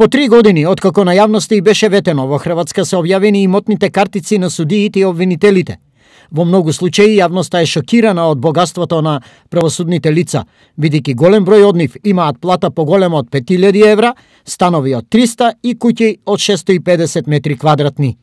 По три години, откако на јавноста и беше ветено, во Хрватска се објавени имотните картици на судиите и обвинителите. Во многу случаи јавноста е шокирана од богатството на правосудните лица, бидејќи голем број од нив имаат плата поголема од 5000 евра, станови од 300 и куќи од 650 метри квадратни.